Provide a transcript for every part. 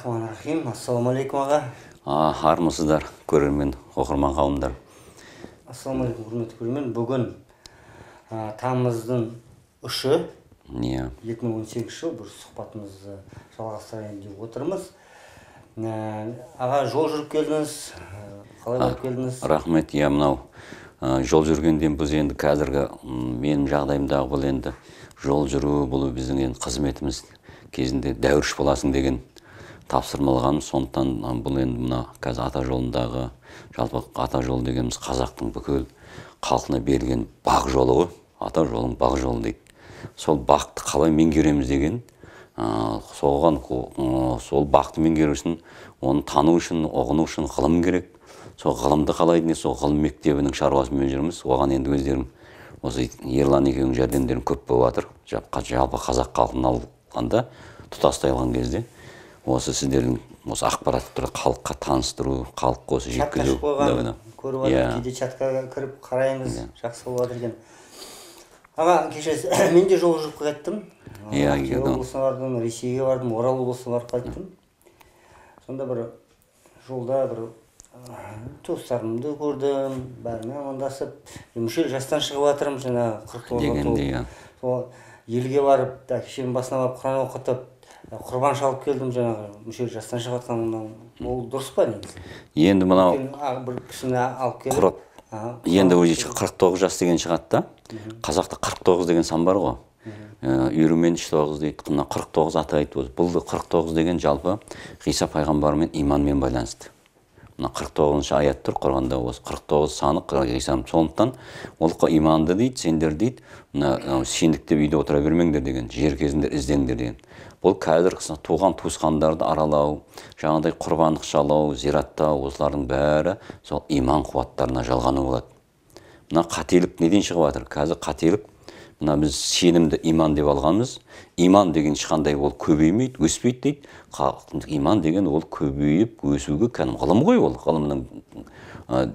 ассалаумағалейкум аға армысыздар көрермен оқырман қауымдар ассалаумағалейкум құрметті көрермен бүгін ә, тамыздың үші иә екі мың он сегізінші жыл бір сұхбатымызды жалғастырайын деп отырмыз ә, аға жол жүріп келдіңіз қалай болып келдіңіз рахмет иә мынау ә, жол жүргенде біз енді қазіргі менің жағдайымдағы бұл енді жол жүру бұл біздің енді қызметіміз кезінде дәуірш боласың деген тапсырмалған сондықтан бұл енді мына қазір ата жолындағы жалпы ата жолы дегеніміз қазақтың бүкіл халқына берілген бақ жолы ғой ата жолың бақ жолы дейді сол бақты қалай меңгереміз деген ә, соған ә, сол бақты меңгеру үшін оны тану үшін ұғыну үшін ғылым керек сол ғылымды қалай не сол ғылым мектебінің шаруасымен жүрміз оған енді өздерің осы ерлан екеуіңнің жәрдемдерің көп болып жатыр жалпы қазақ халқын алғанда тұтастай алған кезде осы сіздердің осы ақпаратты халыққа таныстыру халыққа осы жеткізу көріп жатыр иә. кейде чатқа кіріп қараймыз иә. жақсы болып жатыр екен аға кеше мен де жол жүріп қайттым иә, иә облысына бардым ресейге бардым орал облысына барып қайттым сонда бір жолда бір туыстарымды көрдім бәрімен амандасып мүшел жастан шығып жатырмын жаңағы қырық дегендей сол елге барып әке басына барып құран оқытып құрбан шалып келдім жаңағы мүше жастан шығып жатқанымнан ол дұрыс па негізі енді мынау бір кісіні алып келіп енді уже қырық тоғыз жас деген шығады да қазақта қырық тоғыз деген сан бар ғой ә, үйірімен үш тоғыз дейді мына қырық тоғыз аты айтып бұл қырық тоғыз деген жалпы ғиса пайғамбармен иманмен байланысты мына қырық тоғызыншы аят тұр құранда осы қырық тоғыз саны сондықтан ол иманды дейді сендер дейді мына сендіктеп үйде отыра бермеңдер деген жер кезінде іздеңдер деген бұл қазір туған туысқандарды аралау жаңағыдай құрбандық шалау зираттау осылардың бәрі сол иман қуаттарына жалғану болады мына қателік неден шығып жатыр қазір қателік мына біз сенімді иман деп алғанбыз иман деген ешқандай ол көбеймейді өспейді дейді иман деген ол көбейіп өсуге кәдімгі ғылым ғой ол ғылымның ә,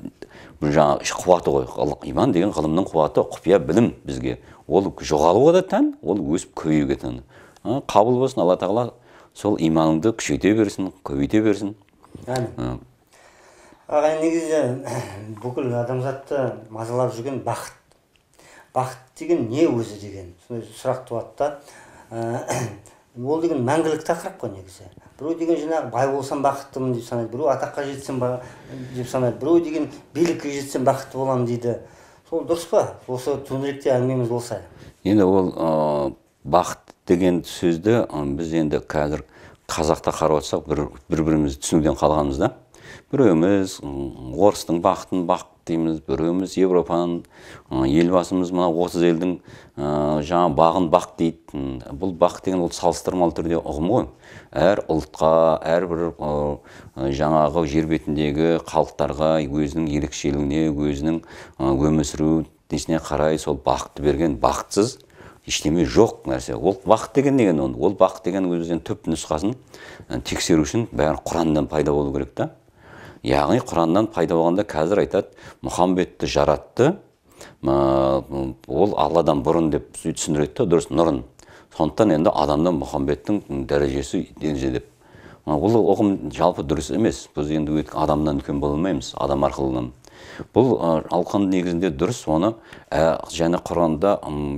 жаңағы қуаты ғой иман деген ғылымның қуаты құпия білім бізге ол жоғалуға да тән ол өсіп көбеюге тән қабыл болсын алла тағала сол иманыңды күшейте берсін көбейте берсін ағай негізі бүкіл адамзатты мазалап жүрген бақыт бақыт деген не өзі деген сондай сұрақ туады да ә, ол деген мәңгілік тақырып қой негізі біреу деген жаңағы бай болсам бақыттымын деп санайды біреу атаққа жетсем деп санайды біреу деген билікке жетсем бақытты боламын дейді сол дұрыс па осы төңіректе әңгімеміз болса енді ол ә, бақыт деген сөзді ә, біз енді қазір қазақта қарап отырсақ бір бір бірімізді түсінуден қалғанбыз да біреуіміз орыстың бақытын бақ дейміз біреуміз европаның елбасымыз мына отыз елдің ә, жаңа бағын бақ дейді бұл бақ деген ол салыстырмалы түрде ұғым ғой әр ұлтқа әрбір ә, жаңағы жер бетіндегі халықтарға өзінің ерекшелігіне өзінің өмір сүру несіне қарай сол бақытты берген бақытсыз ештеме жоқ нәрсе ол бақыт деген деген ол бақыт деген өзінің түп нұсқасын тексеру үшін бәрі құрандан пайда болу керек та яғни құраннан пайда болғанда қазір айтады мұхаммедті жаратты ол алладан бұрын деп түсіндіреді да дұрыс нұрын сондықтан енді адамдан мұхаммедтің дәрежесі ереже деп ол ұғым жалпы дұрыс емес біз енді адамнан үлкен бола алмаймыз адам арқылы бұл алқан негізінде дұрыс оны ә, және құранда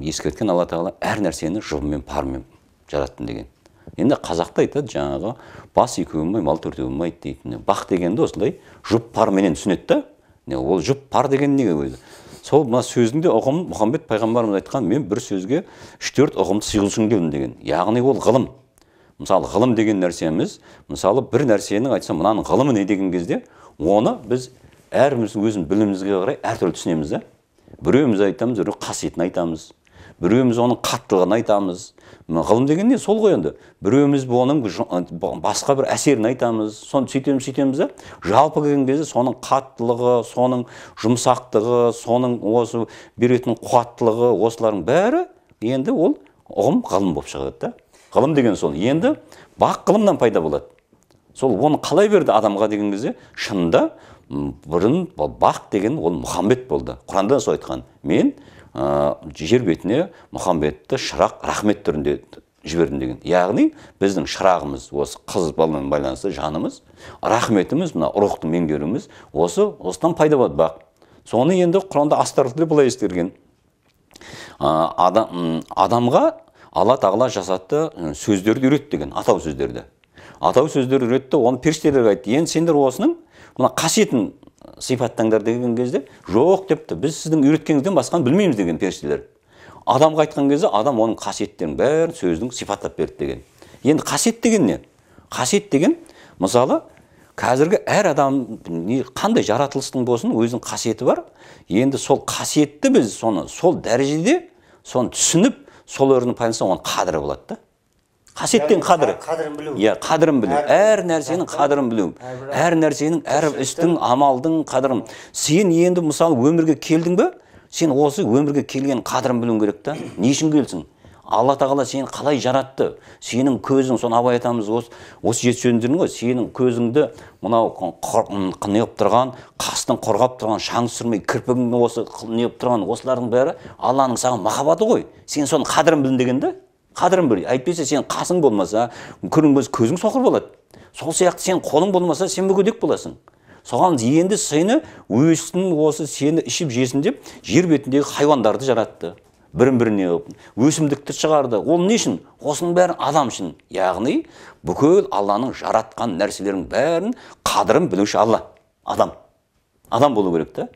ескерткен алла тағала әр нәрсені жұбымен пармен жараттым деген енді қазақта айтады жаңағы бас екеу болмай мал төртеу болмайды дейді бақ дегенді осындай жұп парменен түсінеді да ол жұп пар деген неге өзі сол мына сөздің де ұғым мұхаммед пайғамбарымыз айтқан мен бір сөзге үш төрт ұғымды сыйғызғым келдім деген яғни ол ғылым мысалы ғылым деген нәрсеміз мысалы бір нәрсенің айтсам мынаның ғылымы не деген кезде оны біз әрбіріміздің өзінің білімімізге қарай әртүрлі түсінеміз да біреуіміз айтамыз біреу қасиетін айтамыз біреуіміз оның қаттылығын айтамыз ғылым деген не сол ғой енді біреуіміз оның басқа бір әсерін айтамыз соны сөйтеміз сөйтеміз да жалпы келген кезде соның қаттылығы соның жұмсақтығы соның осы беретін қуаттылығы осылардың бәрі енді ол ұғым ғылым болып шығады да ғылым деген сол енді бақ ғылымнан пайда болады сол оны қалай берді адамға деген кезде шынында бұрын бақ деген ол мұхаммед болды құранда сол айтқан мен жер бетіне мұхаммедті шырақ рахмет түрінде жібердім деген яғни біздің шырағымыз осы қыз баламен байланысты жанымыз рахметіміз мына рухты меңгеруіміз осы осыдан пайда бақ. соны енді құранда астарлы былай ескерген адам, адамға алла тағала жасатты сөздерді үйрет деген атау сөздерді атау сөздерді үйретті оны періштелерге айтты енді сендер осының мына қасиетін сипаттаңдар деген кезде жоқ депті біз сіздің үйреткеніңізден басқаны білмейміз деген періштелер адамға айтқан кезде адам оның қасиеттерін бәрін сөздің сипаттап берді деген енді қасиет деген не қасиет деген мысалы қазіргі әр адам қандай жаратылыстың болсын өзінің қасиеті бар енді сол қасиетті біз соны сол дәрежеде соны түсініп сол орнын оның қадірі болады да қасиеттен қадір қадірін білу иә қадірін білу әр нәрсенің қадірін білу әр нәрсенің әр істің амалдың қадірін сен енді мысалы өмірге келдің бе сен осы өмірге келген қадірін білуің керек та не үшін келсің алла тағала сені қалай жаратты сенің көзің соны абай атамыз осы осы жеті сөзін ғой сенің көзіңді мынау неғып тұрған қастың қорғап тұрған шаң түсірмей кірпігіңді осы неғып тұрған осылардың бәрі алланың саған махаббаты ғой сен соның қадірін білдің деген да қадірін біл әйтпесе сен қасың болмаса күнің көзің соқыр болады сол сияқты сен қолың болмаса сен мүгедек боласың соған енді сені өсін осы сені ішіп жесін деп жер бетіндегі хайуандарды жаратты бірін біріне өсімдікті шығарды ол не үшін осының бәрі адам үшін яғни бүкіл алланың жаратқан нәрселерінің бәрін қадірін білуші алла адам адам болу керек та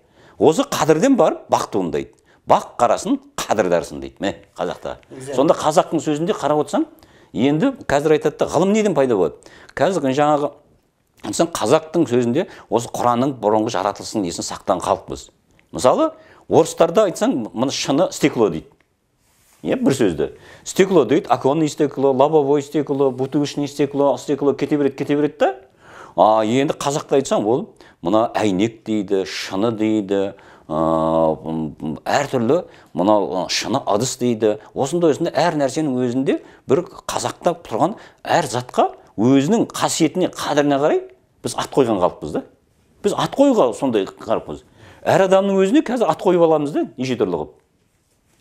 осы қадірден барып бақ туындайды бақ қарасын дарысын дейді міне қазақта сонда қазақтың сөзінде қарап отырсаң енді қазір айтады да ғылым неден пайда болады қазір жаңағы сен қазақтың сөзінде осы құранның бұрынғы жаратылысының несін сақтаған халықпыз мысалы орыстарда айтсаң мына шыны стекло дейді иә бір сөзді стекло дейді оконный стекло лобовой стекло бутылочный стекло стекло кете береді кете береді да а енді қазақта айтсаң ол мына әйнек дейді шыны дейді әртүрлі мынау шыны ыдыс дейді осындай осындай әр нәрсенің өзінде бір қазақта тұрған әр затқа өзінің қасиетіне қадіріне қарай біз ат қойған халықпыз да біз ат қоюға сондай қарақпыз әр адамның өзіне қазір ат қойып аламыз да неше түрлі қылып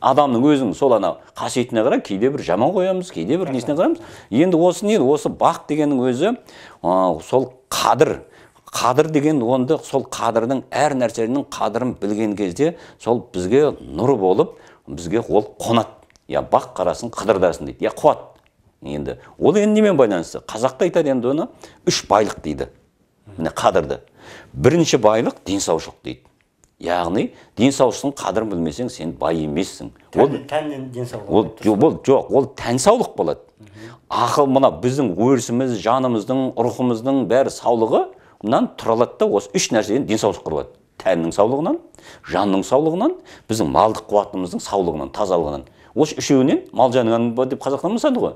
адамның өзінің сол ана қасиетіне қарай кейде бір жаман қоямыз кейде бір несіне қараймыз енді осы не осы бақ дегеннің өзі сол қадір Қадыр деген онды сол қадырдың әр нәрсенің қадырын білген кезде сол бізге нұр болып бізге ол қонады я бақ қарасын қыдырдасын дейді я қуат енді ол енді немен байланысты қазақта айтады енді оны үш байлық дейді міне қадірді бірінші байлық денсаушылық дейді яғни денсаулықтың қадірін білмесең сен бай емессің ол тәннен денсаулық ол, ол жоқ ол тән саулық болады ақыл мына біздің өрісіміз жанымыздың рухымыздың бәрі саулығы нан тұра алады да осы үш нәрседен денсаулық құрылады тәннің саулығынан жанның саулығынан біздің малдық қуатымыздың саулығынан тазалығынан осы үшеуінен мал жаның ба деп қазақтар мысады ғой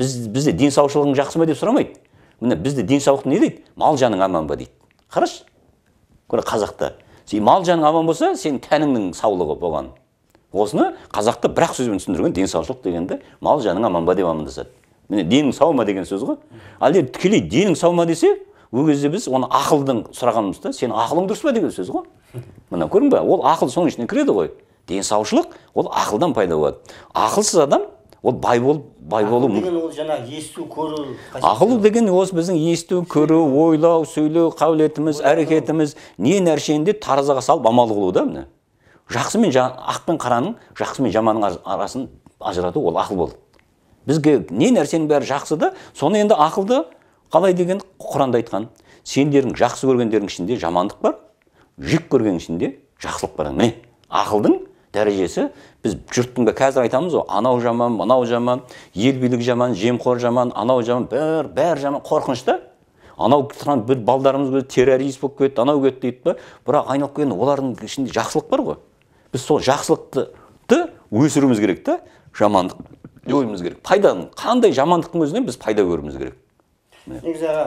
біз бізде денсаушылығың жақсы ма деп сұрамайды міне бізде денсаулықты не дейді мал жаның аман ба дейді қарашы көр қазақта сен мал жаның аман болса сенің тәніңнің саулығы болған осыны қазақта бір ақ сөзбен түсіндірген денсаушылық дегенді мал жаның аман ба деп амандасады міне денің сау ма деген сөз ғой ал егер тікелей денің сау ма десе ол кезде біз оны ақылдың сұрағанымыз да сенің ақылың дұрыс па деген сөз ғой мына көрдің ба ол ақыл соның ішіне кіреді ғой денсаушылық ол ақылдан пайда болады ақылсыз адам ол бай болып бай болу деген ол жаңағы есту көру ақыл деген осы біздің есту көру ойлау сөйлеу қабілетіміз әрекетіміз не нәрсені де таразыға салып амал қылу да міне жақсы мен ақ пен қараның жақсы мен жаманның арасын ажырату ол ақыл болды бізге не нәрсенің бәрі жақсы да соны енді ақылды қалай деген құранда айтқан сендердің жақсы көргендеріңнің ішінде жамандық бар жек көргеннің ішінде жақсылық бар міне ақылдың дәрежесі біз жұрттың да қазір айтамыз ғой анау жаман мынау жаман ел билігі жаман жемқор жаман анау жаман бәрі бәрі жаман қорқынышты анау анау біз балдарымыз террорист болып кетті анау кетті дейді ба бірақ айналып келгенде олардың ішінде жақсылық бар ғой біз сол жақсылықты өсіруіміз керек та жамандық жойуымыз керек пайданың қандай жамандықтың өзінен біз пайда көруіміз керек негізі аға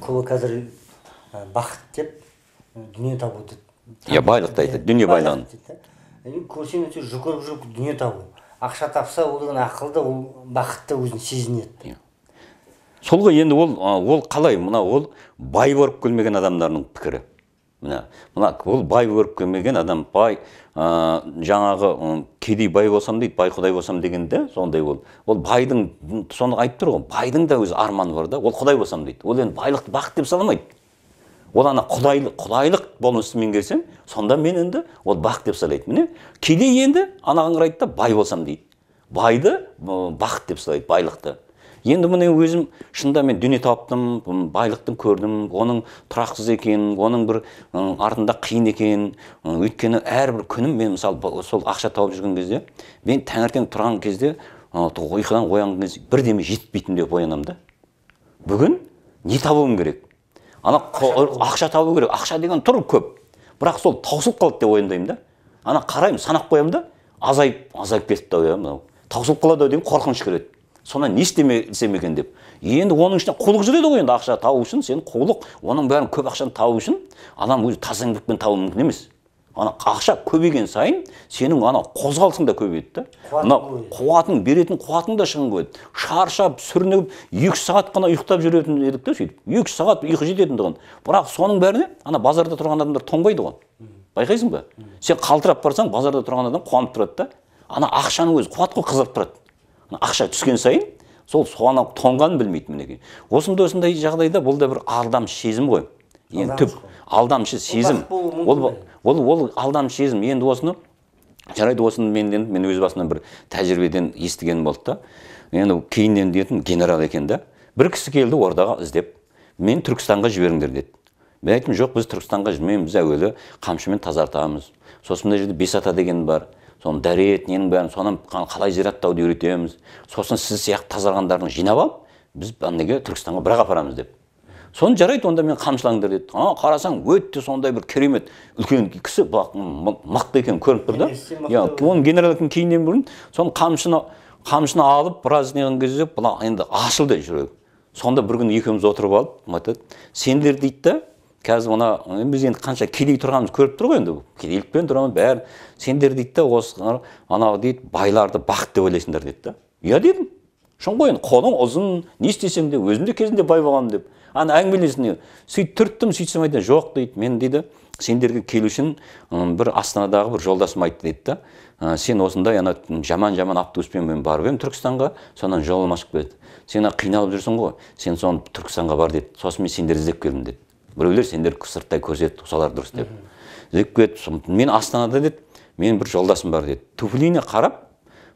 көбі қазір бақыт деп дүние табу дейді иә байлықты айтады дүние байлығын көрсең өте жүгіріп жүріп дүние табу ақша тапса ол деген ақылды ол бақытты өзін сезінеді сол ғой енді ол ол қалай мына ол бай болып келмеген адамдардың пікірі міне мына ол бай көріп келмеген адам бай ә, жаңағы кедей бай болсам дейді бай құдай болсам деген сондай ол ол байдың соны айтып тұр ғой байдың да өзі арманы бар да ол құдай болсам дейді ол енді байлықты бақыт деп санамайды ол ана құдайлық құдайлық болмысты меңгерсем сонда мен енді ол бақыт деп санайды міне кедей енді анаған қарайды да бай болсам дейді байды бақыт деп санайды байлықты енді міне өзім шында мен дүние таптым байлықты көрдім оның тұрақсыз екенін оның бір артында қиын екенін өйткені әрбір күнім мен мысалы сол ақша тауып жүрген кезде мен таңертең тұрған кезде ұйқыдан оянған кезде бірдеме жетпейтін деп оянамын да бүгін не табуым керек ана ақша табу керек ақша деген тұр көп бірақ сол таусылып қалады деп уайымдаймын да ана қараймын санап қоямын да азайып азайып кетіпті қалады ау қорқыныш сонда не істемесем екен деп енді оның ішінде қулық жүреді ғой енді ақша табу үшін сен қулық оның бәрін көп ақшаны табу үшін адам өзі еңбекпен табу мүмкін емес ана ақша көбейген сайын сенің ана қозғалысың да көбейеді да қуатың беретін қуатың да шығын көбейеді шаршап сүрініп екі сағат қана ұйықтап жүретін едік та сөйтіп екі сағат ұйқы жететін тұғын бірақ соның бәріне ана базарда тұрған адамдар тоңбайды ғой байқайсың ба сен қалтырап барсаң базарда тұрған адам қуанып тұрады да ана ақшаның өзі қуат қой қызарып тұрады ақша түскен сайын сол соған тоңғанын білмейді мінекей осындай осындай жағдайда бұл да бір алдамшы сезім ғой енді түп алдамшы сезім ол ол ол алдамшы сезім енді осыны жарайды осыны мен енді мен өз басымнан бір тәжірибеден естіген болды да енді кейіннен дейтін генерал екен да бір кісі келді ордаға іздеп мен түркістанға жіберіңдер деді мен айттым жоқ біз түркістанға жібермейміз әуелі қамшымен тазартамыз сосын мына жерде бесата деген бар соны дәрет ненің бәрін соны қалай зираттауды үйретеміз сосын сіз сияқты тазарғандарды жинап алып біз неге түркістанға бірақ апарамыз деп соны жарайды онда мен қамшылаңдар деді а қарасаң өте сондай бір керемет үлкен кісі мықты екен көрініп тұр да иә оның генерал екенін кейіннен білдім соны қамшыны қамшыны алып біраз неған кезде енді ашылды жүрегі сонда бір күні екеуміз отырып алып айтады сендер дейді да қазір мына біз енді қанша кедей тұрғанымызды көріп тұр ғой енді кедейлікпен тұрамыз бәрі сендер дейді да осы анау дейді байларды бақыт деп ойлайсыңдар дейді да иә дедім шын ғой енді қолың ұзын не істесең де өзім де кезінде бай болғанмын деп ана әңгімелесін сөйтіп түрттім сөйтсем айтады жоқ дейді мен дейді сендерге келу үшін бір астанадағы бір жолдасым айтты дейді да сен осындай ана жаман жаман автобуспен мен барып едім түркістанға сонан жолым ашып кетті сен қиналып жүрсің ғой сен соны түркістанға бар деді сосын мен сендерді іздеп келдім деді біреулер сендер сырттай көрсетті солар дұрыс деп сөйтіп кетіп мен астанада деді менің бір жолдасым бар деді туфлиіне қарап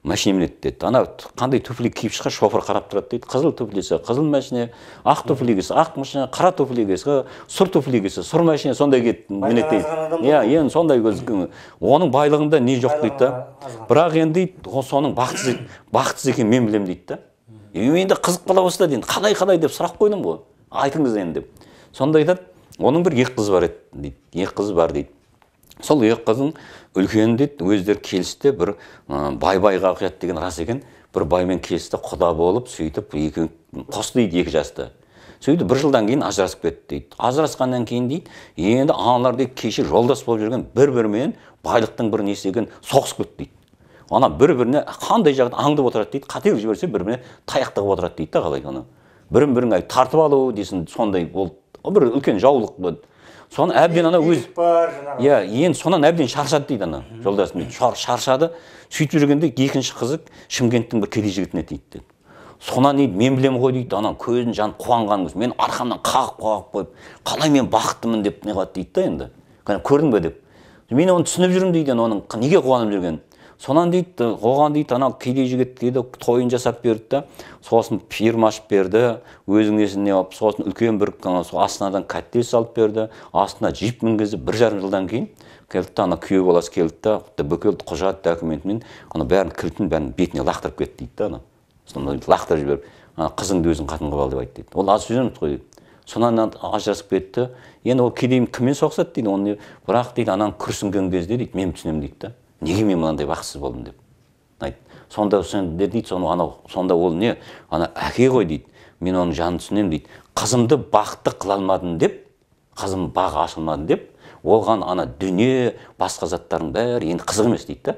машина мінеді деді ана қандай туфли киіп шыққан шофер қарап тұрады дейді қызыл туфли келсе қызыл машина ақ туфли келсе ақ машина қара туфли келсе сұр туфли келсе сұр машина сондай кетіп мінеді дейді иә енді сондай оның байлығында не жоқ дейді да бірақ енді дейді соның бақытсыз бақытсыз екенін мен білемін дейді да енді қызық қала бастады енді қалай қалай деп сұрақ қойдым ғой айтыңыз енді деп сонда айтады оның бір екі қызы бар еді дейді екі қызы бар дейді сол екі қыздың үлкені дейді өздері келісті бір ә, бай байға құяды деген рас екен бір баймен келісті құда болып сөйтіп екеуін қосты дейді екі жасты сөйтіп бір жылдан кейін ажырасып кетті дейді ажырасқаннан кейін дейді енді аналар дейді кеше жолдас болып жүрген бір бірімен байлықтың бір несі екен соғысып кетті дейді ана бір біріне қандай жағды аңдып отырады дейді қателік жіберсе бір біріне таяқ тығып отырады дейді да қалай оны бірін бірін тартып алу дейсің сондай болды ол бір үлкен жаулық болды соны әбден ана өз иә енді сонан әбден шаршады дейді ана жолдасым дейді шаршады сөйтіп жүргенде екінші қызы шымкенттің бір кедей жігітіне тиді деді сонан дейді мен білемін ғой дейді ананың көзін жанып қуанған мен мен арқамнан қағып қағып қойып қалай мен бақыттымын деп неғылады дейді да енді көрдің ба деп мен оны түсініп жүрмін дейді оның неге қуанып жүргенін сонан дейді оған дейді анау кедей жігіт дейді тойын жасап берді да сосын фирма ашып берді өзінің есіне алып сосын үлкен бір сол астанадан коттедж салып берді астына джип мінгізіп бір жарым жылдан кейін келді да ана күйеу баласы келді да бүкіл құжат документімен ана бәрін кілтін бәрін бетіне лақтырып кетті дейді да ана лақтырып жіберіп ана қызыңды өзің қатын қылып ал деп айтты дейді ол аз сөз қой дейді сонан ажырасып кетті енді ол кедей кіммен соғысады дейді оны бірақ дейді ананы күрсінген кезде дейді мен түсінемін дейді да неге мен мынандай бақытсыз болдым деп айтты сонда сендер дейді соны анау сонда ол не ана әке ғой дейді мен оның жанын түсінемін дейді қызымды бақытты қыла алмадым деп қызым бағы ашылмады деп оған ана дүние басқа заттардың бәрі енді қызық емес дейді да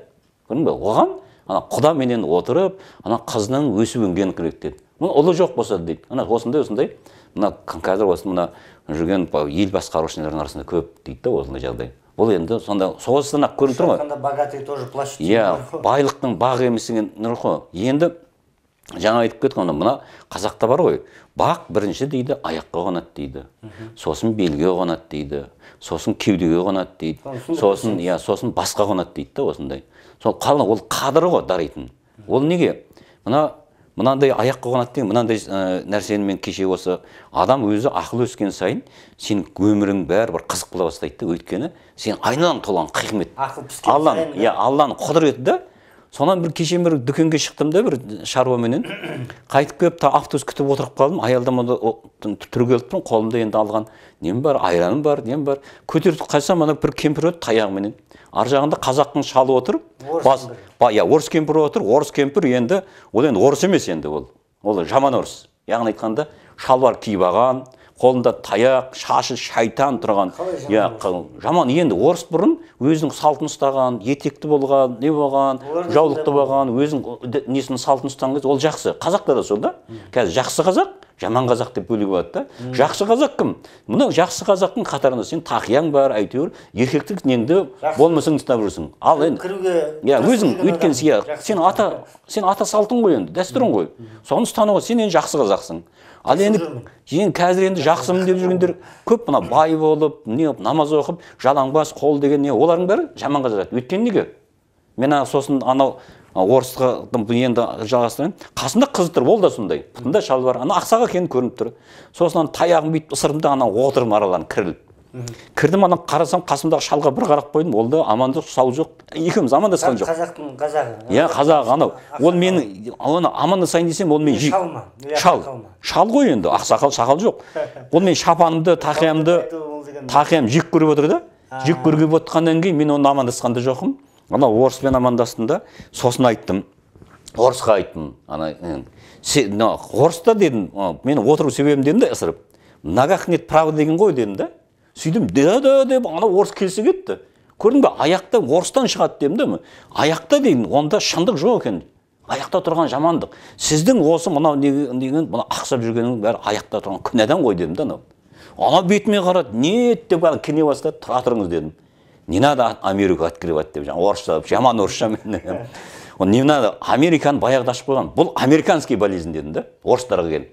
көрдің ба оған ана құдаменен отырып ана қызының өсіп өнгені керек деді мына ұлы жоқ болса дейді ана осындай осындай мына қазір осы мына жүрген ел басқарушылардың арасында көп дейді да осындай жағдай бұл енді сонда соғыстан ақ көрініп тұр ғой тоже плачут иә байлықтың бағы емес деген енді жаңа айтып кеттік мына қазақта бар ғой бақ бірінші дейді аяққа қонады дейді сосын белге қонады дейді сосын кеудеге қонады дейді сосын иә сосын басқа қонады дейді да осындай сол ол қадыр ғой даритын ол неге мына мынандай аяқ қанат деген мынандай ә, нәрсені мен кеше осы адам өзі ақыл өскен сайын сен өмірің бәрі бір қызық бола бастайды да өйткені сен айналаң толған қиқмет ақыл алланың иә алланың құдіреті да сонан бір кеше бір дүкенге шықтым да бір шаруаменен қайтып келіп та автобус күтіп отырып қалдым аялдамада түрегеліп тұрмын қолымда енді алған нем бар айраным бар нем бар көтеріп қайсам ана бір кемпір еді таяғыменен ар жағында қазақтың шалы отыр бас иә орыс кемпір отыр орыс кемпір енді ол енді орыс емес енді ол ол жаман орыс яғни айтқанда шалбар киіп алған қолында таяқ шашы шайтан тұрған иә жаман енді орыс бұрын өзінің салтын ұстаған етекті болған не болған жаулықты болған өзінің несін салтын ұстаған кезде ол жақсы қазақта да сол қазір жақсы қазақ жаман қазақ деп бөлуге болады да жақсы қазақ кім мына жақсы қазақтың қатарында сен тақияң бар әйтеуір еркектік неңді болмысыңды ұстап жүрсің ал енді кіруге иә өзің өйткені иә сен ата сен ата салтың ғой енді дәстүрің ғой соны ұстануға сен енді жақсы қазақсың ал енді енді қазір енді жақсымын деп жүргендер көп мына бай болып не намаз оқып жалаңбас қол деген не олардың бәрі жаман қазақ өйткені неге мен сосын анау орысқа енді жалғастырайын қасында қыз тұр ол да сондай бұтында шал бар ана ақсақ екені көрініп тұр сосын ана таяғын бүйтіп ысырдым да ана отырдым араларына кіріліп кірдім ана қарасам қасымдағы шалға бір қарап қойдым ол да амандық сау жоқ екеуміз амандасқан жоқ қазақтың қазағы иә қазақ анау ол мені оны амандасайын десем ол мен шал ма шал шал ғой енді ақсақал сақал жоқ ол мен шапанымды тақиямды тақиямды жек көріп отыр да жек көріп отқаннан кейін мен оны амандасқан да жоқпын ана орыспен амандастым да сосын айттым орысқа айттым ана орыста дедім мен отыру себебім дедім да ысырып ногах нет права деген ғой дедім да сөйтдім да да деп анау орыс келсе кетті көрдің ба аяқта орыстан шығады дедім да аяқта деймін онда шындық жоқ екен аяқта тұрған жамандық сіздің осы мынау деген мына ақсап жүргеніңіз бәрі аяқта тұрған күнәдан ғой дедім да анау анау бетіме қарады нет деп кіне бастады тұра тұрыңыз дедім не надо америку открывать деп жаңағы орысша жаман орысша мен не надо американы баяғыда ашып қойған бұл американский болезнь дедім да орыстарға келіп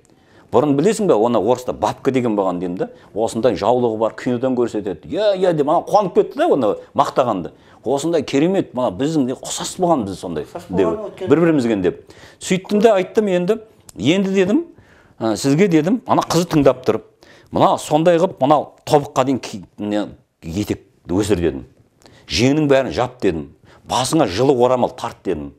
бұрын білесің бе оны орыста бабка деген болған дедім да осындай жаулығы бар кинодан көрсетеді иә иә деп ана қуанып кетті да оны мақтағанды осындай керемет мына біздің ұқсас біз сондай деп бір бірімізге деп сөйттім де айттым енді енді дедім ә, сізге дедім ана қызы тыңдап тұрып. мына сондай қылып мынау тобыққа дейін етек өсір дедім жеңнің бәрін жап дедім басыңа жылы орамал тарт дедім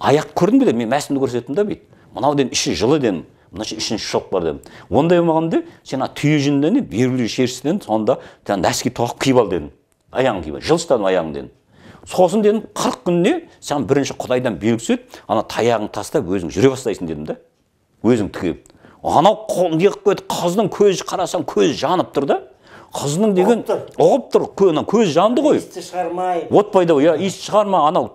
аяқ көрдің бе дедім мен мәсімді көрсеттім да бүйтіп мынау дедім іші жылы дедім мына ішінде шоқ бар дедім ондай болмаған сен ана түйе жүнінен бүйірлі шерсіден сонда нәски тоқып киіп ал дедім аяғын киіп ал жылыстадым аяғын дедім сосын дедім қырық күнде саған бірінші құдайдан белгі түседі ана таяғыңды тастап өзің жүре бастайсың дедім да өзің тігіп анау қол не қыздың көзі қарасам көзі жанып тұр да қызының деген ұғып тұр көзі жанды ғой Исті шығармай от пайда иә иіс шығарма анау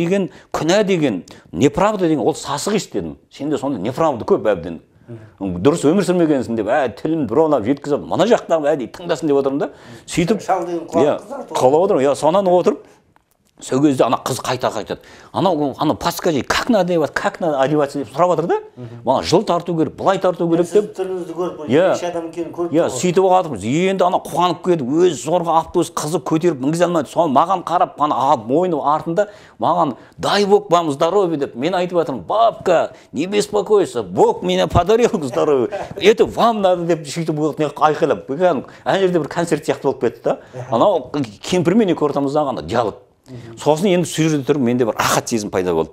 деген күнә деген неправда деген ол сасық иіс дедім сенде сондай неправда көп әбден дұрыс өмір сүрмегенсің деп ә тілін бұралап жеткізіп мына жақтағы ә дейді тыңдасын деп отырмын да сөйтіп шал деген иә сонан отырып сол кезде ана қыз қайта қайтады анау анау подскажи как надо одеваться как надо одеваться деп сұрап жатыр да мана жыл тарту керек былай тарту керек деп түріңізді көріп иә адам иә, сөйтіп жатырмыз енді ана қуанып кетіп өзі зорға автобус қызы көтеріп мінгізе алмайды соны маған қарап ана мойны артында маған дай бог вам здоровья деп мен айтып жатырмын бабка не беспокойся бог меня подарил здоровье это вам надо деп сөйтіп айқайлап ана жерде бір концерт сияқты болып кетті да анау кемпірмен екеуі ортамыздағы ана диалог сосын енді сол жерде тұрып менде бір рахат сезім пайда болды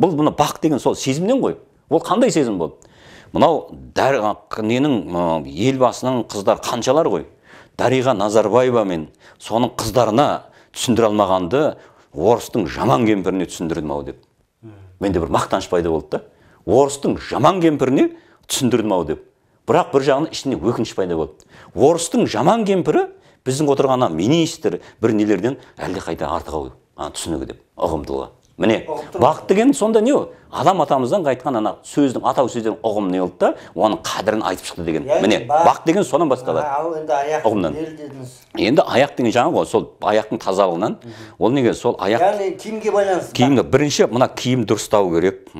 бұл мына бақ деген сол сезімнен ғой ол қандай сезім болды мынау дәр, ненің елбасының қыздар қаншалар ғой дариға назарбаева мен соның қыздарына түсіндіре алмағанды орыстың жаман кемпіріне түсіндірдім ау деп менде бір мақтаныш пайда болды да орыстың жаман кемпіріне түсіндірдім ау деп бірақ бір жағынан ішінде өкініш пайда болды орыстың жаман кемпірі біздің отырған ана министр бір нелерден әлдеқайда артық ау түсінігі деп ұғымдылығы міне бақыт деген сонда не адам атамыздан қайтқан ана сөздің атау ұғымы не болды да оның қадірін айтып шықты деген міне бақыт деген содан басталады ұғымнан енді аяқ деген жаңағы ғой сол аяқтың тазалығынан ол неге сол аяқ яғни киімге байланысты киімге бірінші мына киім дұрыстау керек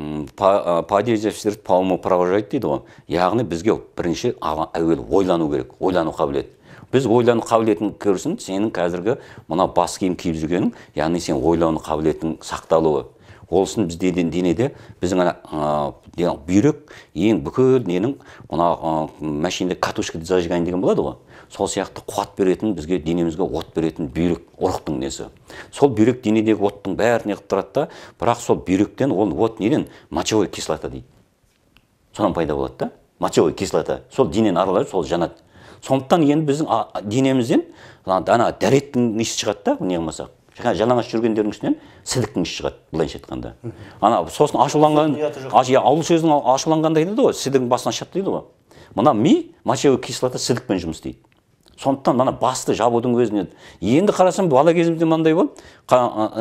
по уму провожать дейді ғой яғни бізге бірінші әуелі ойлану керек ойлану қабілеті біз ойлану қабілетін көрсін сенің қазіргі мына бас киім киіп жүргенің яғни сен ойлану қабілетің сақталуы ол үшін бізде денеде біздің ана ә, бүйрек ең бүкіл ненің мына ә, машинада катушка зажигание деген болады ғой сол сияқты қуат беретін бізге денемізге от беретін бүйрек ұрықтың несі сол бүйрек денедегі оттың бәрін неғып тұрады да бірақ сол бүйректен ол от неден мочевой кислота дейді содан пайда болады да мочевой кислота сол денені аралайды сол жанады сондықтан енді біздің денемізден ана дәреттің иісі шығады да не болмаса жалаңаш жүргендердің үстінен сідіктің иісі шығады былайша айтқанда ана сосын ашуланған иә ауыл сөзің ашуланғанда дейді ғой сідігің басынан ашады дейді ғой мына ми мочевой кислота сідікпен жұмыс істейді сондықтан мына басты жабудың өзіне енді қарасам бала кезімде мынандай болды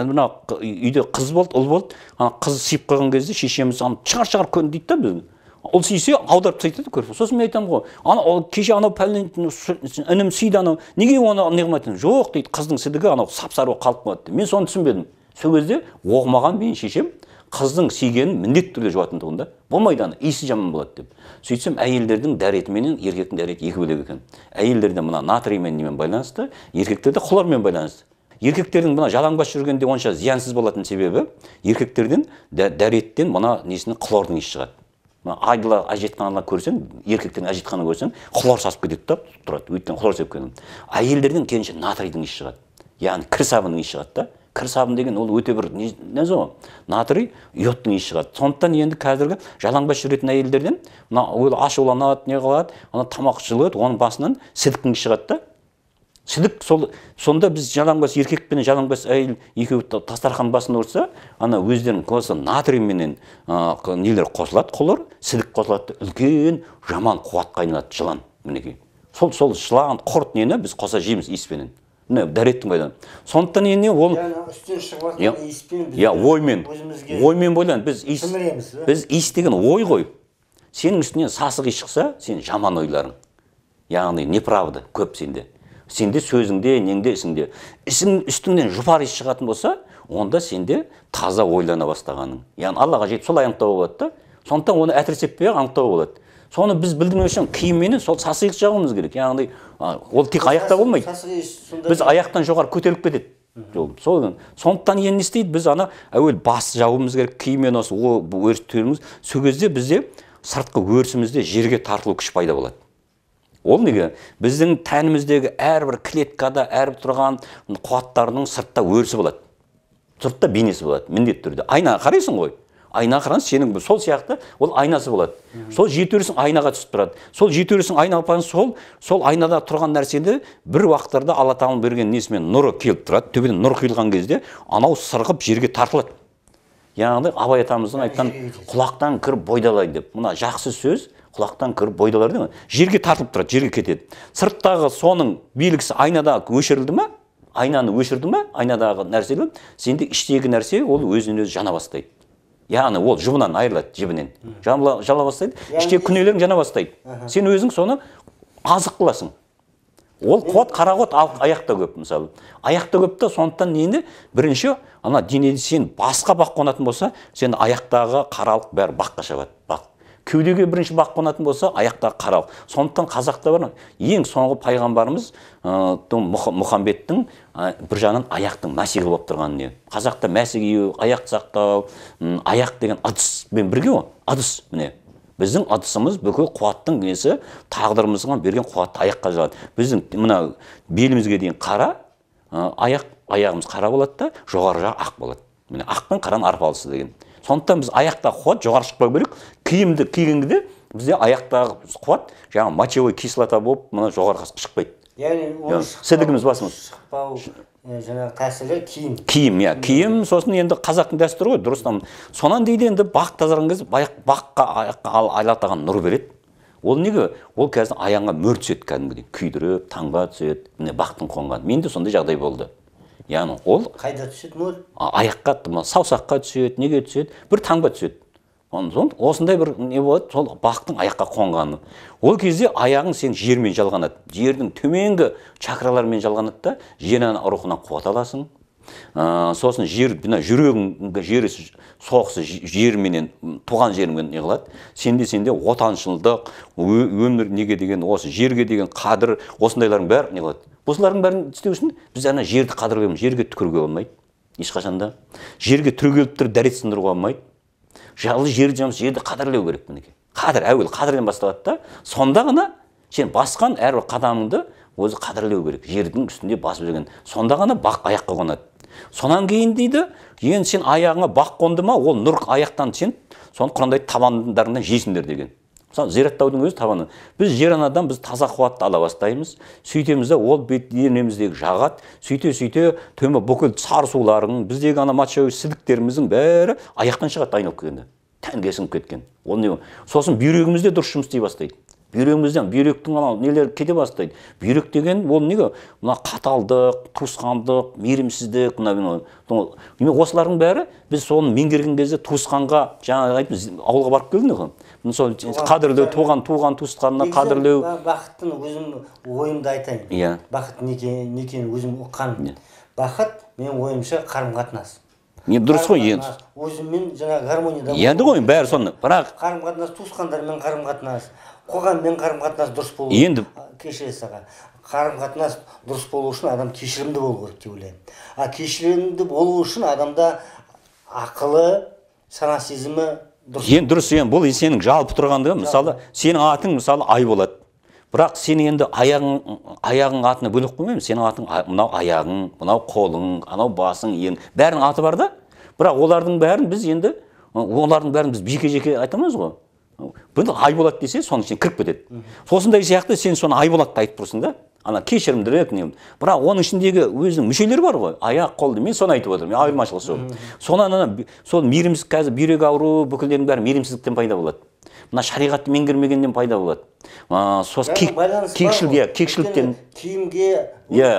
мына үйде қыз болды ұл болды ана қыз сиып қойған кезде шешеміз ана шығар шығар көн дейді да біздің ол сүйсе аударып тастайды да көріп сосын мен айтамын ғой ана кеше анау пәлен інім сүйді анау неге оны неғылмайды жоқ дейді қыздың сідігі анау сап сары болып қалып қояды мен соны түсінбедім сол кезде оқымаған менің шешем қыздың сүйгенін міндетті түрде жуатындығын да болмайды ана иісі жаман болады деп сөйтсем әйелдердің дәреті менен еркектің дәреті екі бөлек екен әйелдерде мына натриймен немен байланысты еркектерде хлормен байланысты еркектердің мына жалаңбас жүргенде онша зиянсыз болатын себебі еркектерден дәреттен мына несінен хлордың иісі шығады айдыла әжетхананы көрсең еркектердің әжетхананы көрсең хлор сасып кетеді да тұрады өйткені хлор себкен әйелдерден керісінше натрийдің иісі шығады яғни кір сабынның иісі шығады да кір сабын деген ол өте бір нәрсе ғой натрий йодтың иісі шығады сондықтан енді қазіргі жалаңбас жүретін әйелдерден мына ол ашуланады не қылады ана тамақ жылыды оның басынан сідіктің иісі шығады да Сілік сол сонда біз жалаңбас еркек пен жалаңбас әйел екеуі дастархан басына отырса ана өздерінің осы натрийменен ә, нелер қосылады құлыр сілік қосылады үлкен жаман қуатқа айналады жылан мінекей сол сол жылан құрт нені біз қоса жейміз иіспенен міне дәреттің пайданы сондықтан ене ол үстінен шығып иіспен иә оймен оймен бойлан біз иіс біз иіс деген ой ғой сенің үстіңнен сасық иіс шықса сен жаман ойларың яғни неправда көп сенде сенде сөзіңде неңде ісіңде ісің үстіңнен жұпар иіс шығатын болса онда сенде таза ойлана бастағаның яғни аллаға жетіп солай анықтауға болады да сондықтан оны сеппей ақ анықтауға болады соны біз білдірмеу үшін киімменен сол сасық иіс жағуымыз керек яғни ол тек аяқта болмайды біз аяқтан жоғары көтеріліп кетеді сол сондықтан енді не істейді біз ана әуел бас жауымыз керек киіммен осы өрістеріміз сол кезде бізде сыртқы өрісімізде жерге тартылу күш пайда болады ол неге біздің тәніміздегі әрбір клеткада әрбір тұрған қуаттардың сыртта өрісі болады сыртта бейнесі болады міндетті түрде айна қарайсың ғой айна қараңыз сенің сол сияқты ол айнасы болады сол өрісің айнаға түсіп тұрады сол жеті өрісің айна сол сол айнада тұрған нәрсені бір уақыттарда алла тағаланың берген несімен нұры келіп тұрады төбеден нұр құйылған кезде анау сырғып жерге тартылады яғни абай атамыздың айтқан құлақтан кір бойдалай деп мына жақсы сөз құлақтан кіріп бойдалар дейді жерге тартылып тұрады жерге кетеді сырттағы соның белгісі айнада өшірілді ма айнаны өшірді ма айнадағы нәрселер сенде іштегі нәрсе ол өзінен өзі жана бастайды яғни ол жұбынан айырылады жібінен жала, бастайды іштегі күнелерің жана бастайды сен өзің соны азық қыласың ол қуат қара қуат аяқта көп мысалы аяқта көп та сондықтан нені бірінші ана денеде сен басқа бақ қонатын болса сен аяқтағы қаралық бәрі баққа шабады бақ кеудеге бірінші бақ қонатын болса аяқтағы қарау сондықтан қазақта бар ең соңғы пайғамбарымыз ә, э, мұхаммедтің э, бір жағынан аяқтың мәсегі болып тұрған не қазақта мәсік ию аяқ сақтау аяқ деген ыдыспен бірге ғой ыдыс міне біздің ыдысымыз бүкіл қуаттың несі тағдырымызға берген қуатты аяққа жалады біздің мына белімізге дейін қара э, аяқ аяғымыз қара болады да жоғары жағы ақ болады міне ақ пен қараның арпалысы деген сондықтан біз аяқта қуат жоғары шықпау керек киімді кигенде бізде аяқтағы қуат жаңағы мочевой кислота болып мына жоғарыға шықпайды яғни сідігіміз басымыз шықпау жаңағы тәсілі киім киім иә киім сосын енді қазақтың дәстүрі ғой дұрыс там сонан дейді енді бақ тазарған кезде баққа аяққа айлатаған нұр береді ол неге ол қазір аяңға мөр түседі кәдімгідей күйдіріп таңба түседі міне бақтың қонған менде сондай жағдай болды яғни ол қайда түседі мөр аяққа саусаққа түседі неге түседі бір таңба түседі осындай бір не болады сол бақтың аяққа қонғаны ол кезде аяғың сен жермен жалғанады жердің төменгі чакралармен жалғанады да жер рухынан қуат аласың ә, сосын жер мына жүрегің жері соғысы жерменен туған жеріңмен не қылады сенде сенде отаншылдық өмір неге деген осы жерге деген қадір осындайлардың бәрі не қылады осылардың бәрін істеу үшін біз ана жерді қадірлеміз жерге түкіруге болмайды ешқашан да жерге түрегеліп тұрып дәрет сындыруға болмайды жалы жер жамс жерді қадірлеу керек мінекей қадір әуелі қадірден басталады да сонда ғана сен басқан әрбір қадамыңды өзі қадірлеу керек жердің үстінде басып жүрген сонда ғана бақ аяққа қонады сонан кейін дейді енді сен аяғыңа бақ қонды ма ол нұр аяқтан сен соны құрандай табандарыңнан жейсіңдер деген мысалы зираттаудың өзі табаны біз жер анадан біз таза қуатты ала бастаймыз сөйтеміз да ол денеміздегі жағады сөйте сөйте төме бүкіл суларың, біздегі ана мочевой сілдіктеріміздің бәрі аяқтан шығады айналып келгенде тәнге сіңіп кеткен ол не сосын бүйрегіміз де дұрыс жұмыс істей бастайды бүйрегімізден бүйректің анау нелері кете бастайды бүйрек деген ол неге мына қаталдық туысқандық мейірімсіздік мына осылардың бәрі біз соны меңгерген кезде туысқанға жаңа айттым ауылға барып келдім ғой сол қадірлеу туған туған туысқанына қадірлеу бақыттың өзім ойымды айтайын иә бақыт не екенін өзім ұққаным иә. бақыт менің ойымша қарым қатынас не дұрыс қой енді өзіммен жаңағы гармонияда енді ғой бәрі соны бірақ қарым қатынас туысқандармен қарым қатынас қоғаммен қарым қатынас дұрыс болу енді кешіресіз аға қарым қатынас дұрыс болу үшін адам кешірімді болу керек деп ойлаймын а кешірімді болу үшін адамда ақылы сана сезімі дұрыс енді дұрыс енді бұл сенің жалпы тұрғанда мысалы сенің атың мысалы ай болады бірақ сен енді аяғың аяғың атына бөлек қоймаймын сенің атың мынау аяғың мынау қолың анау басың ен бәрінің аты бар да бірақ олардың бәрін біз енді олардың бәрін біз жеке жеке айтамыз ғой бұл айболат десе соның ішіне кіріп кетеді сосындай сияқты сен соны айболатты айтып тұрсың да ана кешірімдірек не бірақ оның ішіндегі өзінің мүшелері бар ғой аяқ қол мен соны айтып отырмын айырмашылығы сол содан ана сол мейірімсіз қазір бүйрек ауруы бүкілдердің бәрі мейірімсіздіктен пайда болады мына шариғатты меңгермегеннен пайда болады ә, сосын иә кекшіліктен киімге иә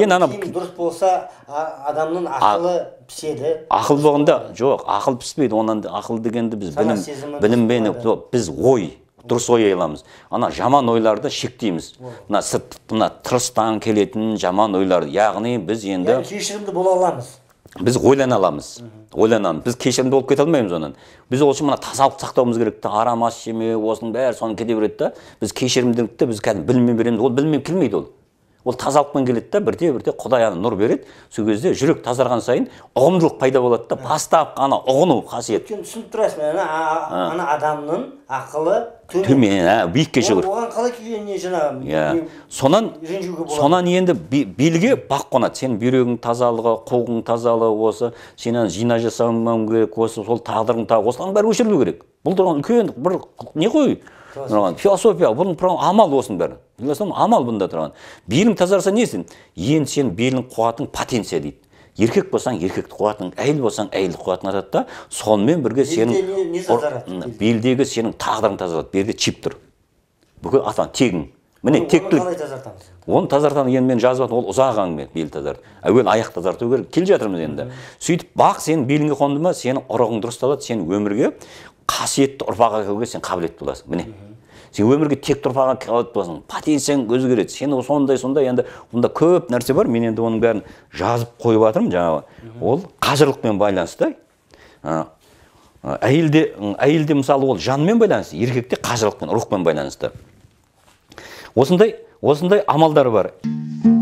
енді ана киім дұрыс болса адамның ақылы піседі ақыл болғанда жоқ ақыл піспейді онан ақыл дегенді біз білім біз ой дұрыс ой айламыз ана жаман ойларды шектейміз мына сырт мына тырыстан келетін жаман ойлар яғни біз енді кешірімді бола аламыз біз ойлана аламыз ойланамыз біз кешірімді болып кете алмаймыз онан біз ол үшін мына тазалықты сақтауымыз керек та арам ас жемеу осының бәрі соны кете береді да біз кешірімділікті біз кәдімгі біліммен береміз ол біліммен келмейді ол ол тазалықпен келеді да бірте бірте құдай ана нұр береді сол кезде жүрек тазарған сайын ұғымдылық пайда болады да бастапқы ана ұғыну қасиет өйткені түсініп тұрасың ана ана адамның ақылы төмен биікке жүгір оған қалай күйіне жаңағы иә сонан сонан енді белге бақ қонады сенің бүйрегіңнің тазалығы қуғың тазалығы осы сен ана жина жасамауың керек осы сол тағдырың тағы осылардың бәрі өшірілу керек бұл тұрған үлкен бір не ғой тұрған философия бұның тұрған амал осының бәрі білесің амал бұнда тұрған белің тазарса не несін енді сенің белің қуатың потенция дейді еркек болсаң еркекті қуатың әйел болсаң әйелді қуатың атады да сонымен бірге сенің белдегі сенің тағдырың тазарады берде чип тұр бүкіл ата тегін міне тектілік қалай тазартамыз оны тазартамыз енді мен жазып жатырмын ол ұзақ әңгіме бел тазарту әуелі аяқ тазарту керек келе жатырмыз енді сөйтіп бақ сенің беліңе қонды ма сенің ұрығың дұрысталады сен өмірге қасиетті ұрпақ әкелуге сен қабілетті боласың міне сен өмірге тек ұрпақ қабілетті боласың потенцияң өзгереді сен сондай сондай енді мұнда көп нәрсе бар мен енді оның бәрін жазып қойып жатырмын жаңағы ол қажырлықпен байланысты әйелде әйелде мысалы ол жанмен байланысты еркекте қажырлықпен рухпен байланысты осындай осындай амалдар бар